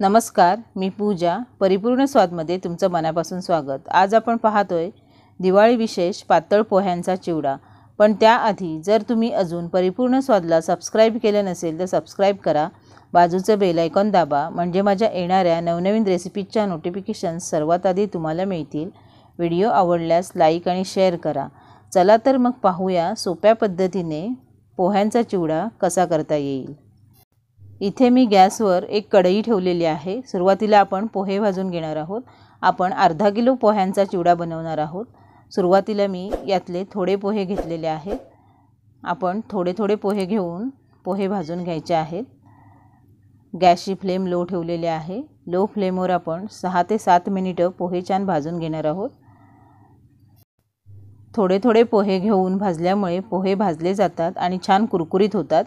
नमस्कार मी पूजा परिपूर्ण स्वादमध्ये तुमचं मनापासून स्वागत आज आपण पाहतोय दिवाळी विशेष पातळ पोह्यांचा चिवडा पण त्याआधी जर तुम्ही अजून परिपूर्ण स्वादला सबस्क्राईब केलं नसेल तर सबस्क्राईब करा बाजूचं बेलायकॉन दाबा म्हणजे माझ्या येणाऱ्या नवनवीन रेसिपीजच्या नोटिफिकेशन्स सर्वात आधी तुम्हाला मिळतील व्हिडिओ आवडल्यास लाईक आणि शेअर करा चला तर मग पाहूया सोप्या पद्धतीने पोह्यांचा चिवडा कसा करता येईल इथे मी गॅसवर एक कढई ठेवलेली आहे सुरुवातीला आपण पोहे भाजून घेणार आहोत आपण अर्धा किलो पोह्यांचा चिवडा बनवणार आहोत सुरुवातीला मी यातले थोडे पोहे घेतलेले आहेत आपण थोडे थोडे पोहे घेऊन पोहे भाजून घ्यायचे आहेत गॅसची फ्लेम लो ठेवलेली आहे लो फ्लेमवर आपण सहा ते सात मिनिटं पोहे छान भाजून घेणार आहोत थोडे थोडे पोहे घेऊन भाजल्यामुळे पोहे भाजले जातात आणि छान कुरकुरीत होतात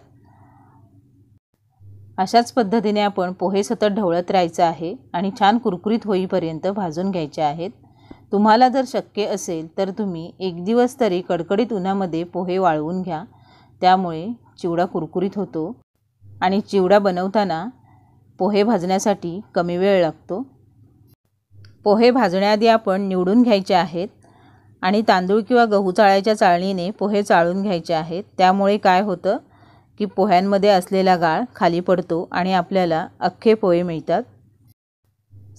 अशाच पद्धतीने आपण पोहे सतत ढवळत राहायचं आहे आणि छान कुरकुरीत होईपर्यंत भाजून घ्यायचे आहेत तुम्हाला जर शक्य असेल तर तुम्ही एक दिवस तरी कडकडीत उन्हामध्ये पोहे वाळवून घ्या त्यामुळे चिवडा कुरकुरीत होतो आणि चिवडा बनवताना पोहे भाजण्यासाठी कमी वेळ लागतो पोहे भाजण्याआधी आपण निवडून घ्यायचे आहेत आणि तांदूळ किंवा गहू चाळायच्या चाळणीने पोहे चाळून घ्यायचे आहेत त्यामुळे काय होतं की पोह्यांमध्ये असलेला गाळ खाली पडतो आणि आपल्याला अख्खे पोहे मिळतात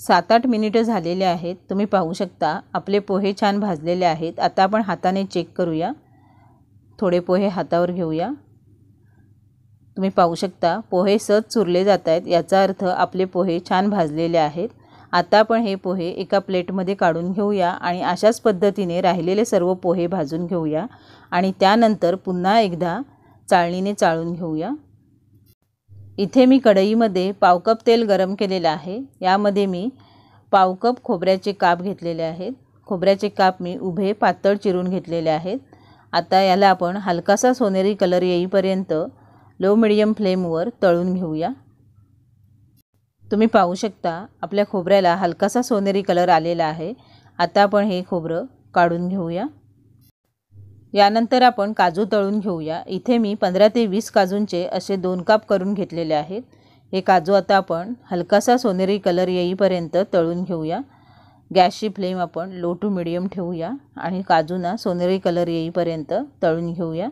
सात आठ मिनिटं झालेले आहेत तुम्ही पाहू शकता आपले पोहे छान भाजलेले आहेत आता आपण हाताने चेक करूया थोडे पोहे हातावर घेऊया तुम्ही पाहू शकता पोहे सहज चुरले जात आहेत याचा अर्थ आपले पोहे छान भाजलेले आहेत आता आपण हे पोहे एका प्लेटमध्ये काढून घेऊया आणि अशाच पद्धतीने राहिलेले सर्व पोहे भाजून घेऊया आणि त्यानंतर पुन्हा एकदा चाळणीने चाळून घेऊया इथे मी कढईमध्ये पावकप तेल गरम केलेलं आहे यामध्ये मी पावकप खोबऱ्याचे काप घेतलेले आहेत खोबऱ्याचे काप मी उभे पातळ चिरून घेतलेले आहेत आता याला आपण हलकासा सोनेरी कलर येईपर्यंत लो मिडियम फ्लेमवर तळून घेऊया तुम्ही पाहू शकता आपल्या खोबऱ्याला हलकासा सोनेरी कलर आलेला आहे आता आपण हे खोबरं काढून घेऊया यानंतर आपण काजू तळून घेऊया इथे मी पंधरा ते वीस काजूंचे असे दोन काप करून घेतलेले आहेत हे काजू आता आपण हलकासा सोनेरी कलर येईपर्यंत तळून घेऊया गॅसची फ्लेम आपण लो टू मिडियम ठेवूया आणि काजूंना सोनेरी कलर येईपर्यंत तळून घेऊया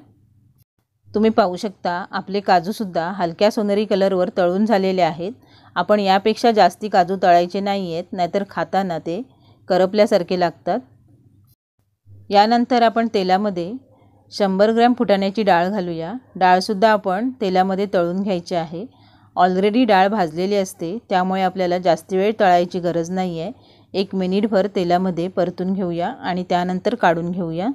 तुम्ही पाहू शकता आपले काजूसुद्धा हलक्या सोनेरी कलरवर तळून झालेले आहेत आपण यापेक्षा जास्ती काजू तळायचे नाही आहेत नाहीतर खाताना ते करपल्यासारखे लागतात यानंतर आपण तेलामध्ये शंभर ग्रॅम फुटाण्याची डाळ घालूया डाळसुद्धा आपण तेलामध्ये तळून घ्यायची आहे ऑलरेडी डाळ भाजलेली असते त्यामुळे आपल्याला जास्त वेळ तळायची गरज नाही आहे एक मिनिटभर तेलामध्ये परतून घेऊया आणि त्यानंतर काढून घेऊया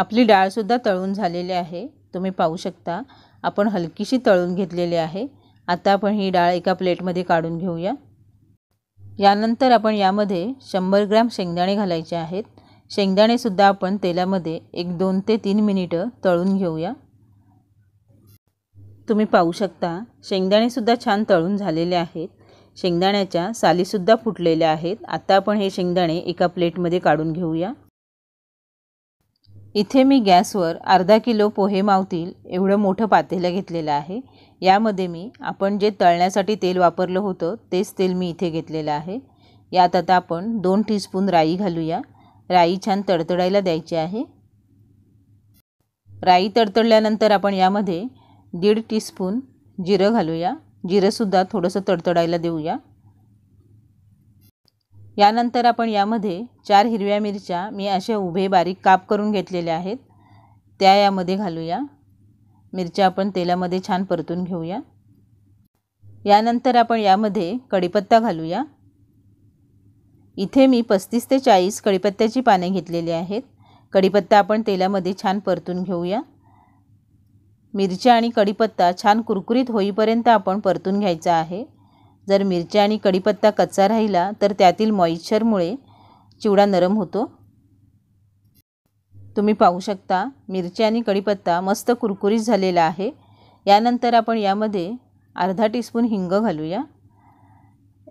आपली डाळसुद्धा तळून झालेली आहे तुम्ही पाहू शकता आपण हलकीशी तळून घेतलेली आहे आता आपण ही डाळ एका प्लेटमध्ये काढून घेऊया यानंतर आपण यामध्ये शंभर ग्रॅम शेंगदाणे घालायचे आहेत शेंगदाणेसुद्धा आपण तेलामध्ये एक दोन ते तीन मिनिटं तळून घेऊया तुम्ही पाहू शकता शेंगदाणेसुद्धा छान तळून झालेले आहेत शेंगदाण्याच्या सालीसुद्धा फुटलेल्या आहेत आता आपण हे शेंगदाणे एका प्लेटमध्ये काढून घेऊया इथे मी गॅसवर अर्धा किलो पोहे मावतील एवढं मोठं पातेलं घेतलेलं आहे यामध्ये मी आपण जे तळण्यासाठी तेल वापरलं होतं तेच तेल मी इथे घेतलेलं आहे यात आता आपण दोन टीस्पून राई घालूया राई छान तडतडायला द्यायची आहे राई तडतडल्यानंतर आपण यामध्ये दीड टीस्पून जिरं घालूया जिरंसुद्धा थोडंसं तडतडायला देऊया यानंतर आपण यामध्ये चार हिरव्या मिरच्या मी अशा उभे बारीक काप करून घेतलेल्या आहेत त्या यामध्ये घालूया मिरच्या आपण तेलामध्ये छान परतून घेऊया यानंतर आपण यामध्ये कढीपत्ता घालूया इथे मी पस्तीस ते चाळीस कडीपत्त्याची पाने घेतलेली आहेत कढीपत्ता आपण तेलामध्ये छान परतून घेऊया मिरच्या आणि कडीपत्ता छान कुरकुरीत होईपर्यंत आपण परतून घ्यायचा आहे जर मिरच्या आणि कडीपत्ता कच्चा राहिला तर त्यातील मॉइश्चरमुळे चिवडा नरम होतो तुम्ही पाहू शकता मिरची आणि कढीपत्ता मस्त कुरकुरीत झालेला आहे यानंतर आपण यामध्ये अर्धा टीस्पून हिंग घालूया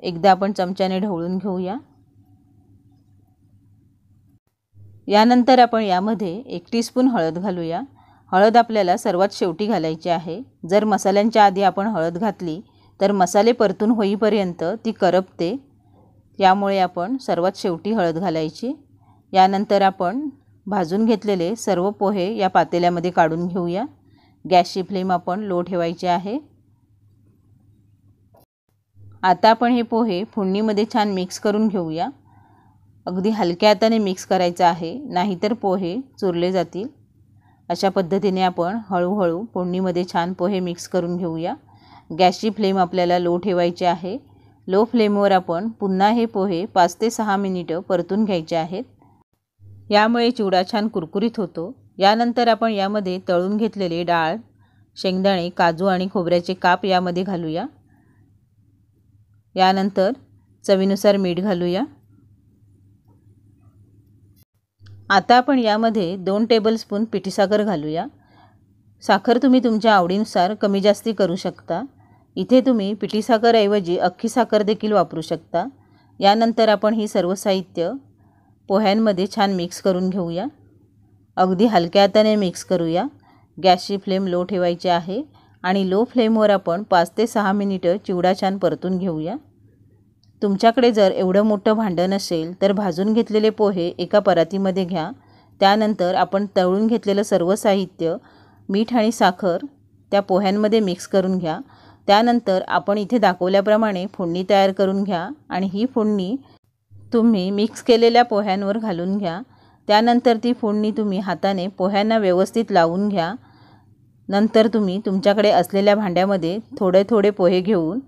एकदा आपण चमच्याने ढवळून घेऊया यानंतर आपण यामध्ये एक टीस्पून हळद घालूया हळद आपल्याला सर्वात शेवटी घालायची आहे जर मसाल्यांच्या आधी आपण हळद घातली तर मसाले परतून होईपर्यंत ती करपते यामुळे आपण सर्वात शेवटी हळद घालायची यानंतर आपण भाजून घेतलेले सर्व पोहे या पातेल्यामध्ये काढून घेऊया गॅसची फ्लेम आपण लो ठेवायची आहे आता आपण हे पोहे फोडणीमध्ये छान मिक्स करून घेऊया अगदी हलक्या हाताने मिक्स करायचं आहे नाहीतर पोहे चुरले जातील अशा पद्धतीने आपण हळूहळू फोडणीमध्ये छान पोहे मिक्स करून घेऊया गॅसची फ्लेम आपल्याला लो ठेवायची आहे लो फ्लेमवर आपण पुन्हा हे पोहे पाच ते सहा मिनिटं परतून घ्यायचे आहेत यामुळे चिवडा छान कुरकुरीत होतो यानंतर आपण यामध्ये तळून घेतलेले डाळ शेंगदाणे काजू आणि खोबऱ्याचे काप यामध्ये घालूया यानंतर चवीनुसार मीठ घालूया आता आपण यामध्ये दोन टेबलस्पून पिठीसाखर घालूया साखर तुम्ही तुमच्या आवडीनुसार कमी जास्ती करू शकता इथे तुम्ही ऐवजी अख्खी साखर देखील वापरू शकता यानंतर आपण ही सर्व साहित्य पोह्यांमध्ये छान मिक्स करून घेऊया अगदी हलक्या हाताने मिक्स करूया गॅसची फ्लेम लो ठेवायची आहे आणि लो फ्लेमवर आपण पाच ते सहा मिनिटं चिवडा छान परतून घेऊया तुमच्याकडे जर एवढं मोठं भांडं नसेल तर भाजून घेतलेले पोहे एका परातीमध्ये घ्या त्यानंतर आपण तळून घेतलेलं सर्व साहित्य मीठ आणि साखर त्या पोह्यांमध्ये मिक्स करून घ्या त्यानंतर आपण इथे दाखवल्याप्रमाणे फोडणी तयार करून घ्या आणि ही फोडणी तुम्ही मिक्स केलेल्या पोह्यांवर घालून घ्या त्यानंतर ती फोडणी तुम्ही हाताने पोह्यांना व्यवस्थित लावून घ्या नंतर तुम्ही तुमच्याकडे असलेल्या भांड्यामध्ये थोडे थोडे पोहे घेऊन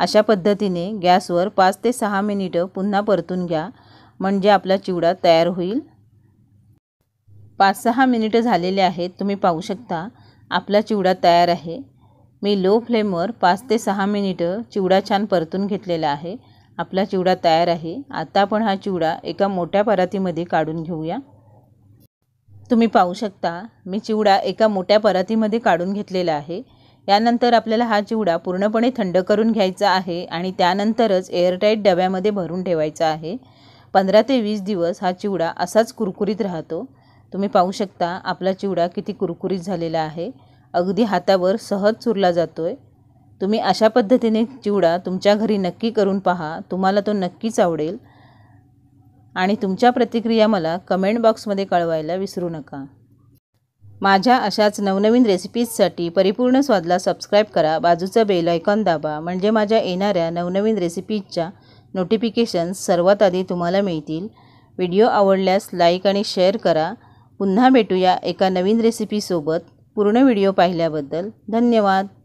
अशा पद्धतीने गॅसवर पाच ते सहा मिनिटं पुन्हा परतून घ्या म्हणजे आपला चिवडा तयार होईल पाच सहा मिनिटं झालेले आहेत तुम्ही पाहू शकता आपला चिवडा तयार आहे मी लो फ्लेमवर पाच ते सहा मिनिटं चिवडा छान परतून घेतलेला आहे आपला चिवडा तयार आहे आता आपण हा चिवडा एका मोठ्या परातीमध्ये काढून घेऊया तुम्ही पाहू शकता मी चिवडा एका मोठ्या परातीमध्ये काढून घेतलेला आहे यानंतर आपल्याला हा चिवडा पूर्णपणे थंड करून घ्यायचा आहे आणि त्यानंतरच एअरटाईट डब्यामध्ये भरून ठेवायचा आहे पंधरा ते वीस दिवस हा चिवडा असाच कुरकुरीत राहतो तुम्ही पाहू शकता आपला चिवडा किती कुरकुरीत झालेला आहे अगदी हातावर सहज चुरला जातो आहे तुम्ही अशा पद्धतीने चिवडा तुमच्या घरी नक्की करून पहा तुम्हाला तो नक्कीच आवडेल आणि तुमच्या प्रतिक्रिया मला कमेंट बॉक्समध्ये कळवायला विसरू नका माझ्या अशाच नवनवीन रेसिपीजसाठी परिपूर्ण स्वादला सबस्क्राईब करा बाजूचं बेल आयकॉन दाबा म्हणजे माझ्या येणाऱ्या नवनवीन रेसिपीजच्या नोटिफिकेशन्स सर्वात आधी तुम्हाला मिळतील व्हिडिओ आवडल्यास लाईक आणि शेअर करा पुन्हा भेटूया एका नवीन रेसिपीसोबत पूर्ण व्हिडिओ पाहिल्याबद्दल धन्यवाद